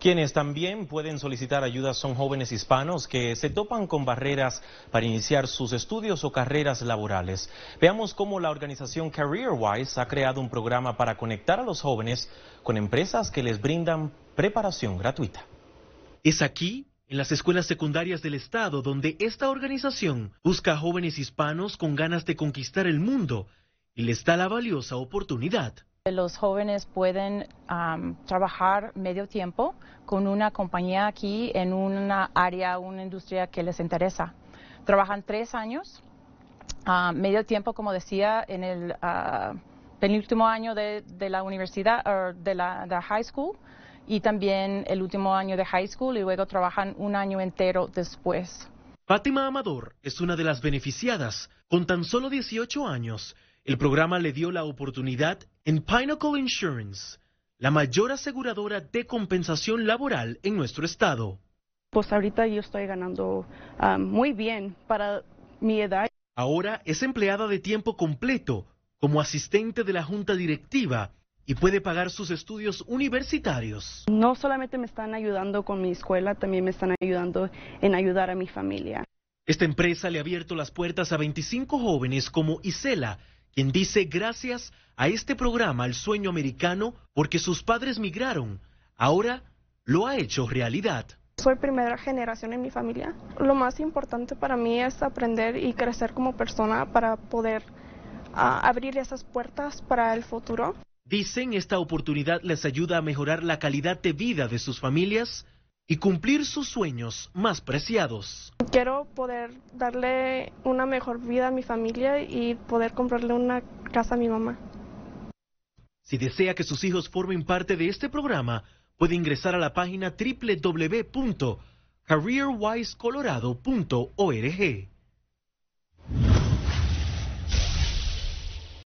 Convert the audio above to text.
Quienes también pueden solicitar ayuda son jóvenes hispanos que se topan con barreras para iniciar sus estudios o carreras laborales. Veamos cómo la organización CareerWise ha creado un programa para conectar a los jóvenes con empresas que les brindan preparación gratuita. Es aquí en las escuelas secundarias del estado donde esta organización busca a jóvenes hispanos con ganas de conquistar el mundo y les da la valiosa oportunidad los jóvenes pueden trabajar medio tiempo con una compañía aquí en una área, una industria que les interesa. Trabajan tres años, medio tiempo, como decía, en el ah, penúltimo año de, la universidad, er, de la high school, y también el último año de high school, y luego trabajan un año entero después. Fátima Amador es una de las beneficiadas con tan solo 18 años el programa le dio la oportunidad en Pinnacle Insurance, la mayor aseguradora de compensación laboral en nuestro estado. Pues ahorita yo estoy ganando ah, muy bien para mi edad. Ahora es empleada de tiempo completo como asistente de la junta directiva y puede pagar sus estudios universitarios. No solamente me están ayudando con mi escuela, también me están ayudando en ayudar a mi familia. Esta empresa le ha abierto las puertas a 25 jóvenes como Isela, quien dice gracias a este programa El Sueño Americano porque sus padres migraron. Ahora lo ha hecho realidad. Soy primera generación en mi familia. Lo más importante para mí es aprender y crecer como persona para poder ah, abrir esas puertas para el futuro. Dicen esta oportunidad les ayuda a mejorar la calidad de vida de sus familias y cumplir sus sueños más preciados. Quiero poder darle una mejor vida a mi familia y poder comprarle una casa a mi mamá. Si desea que sus hijos formen parte de este programa, puede ingresar a la página www.careerwisecolorado.org.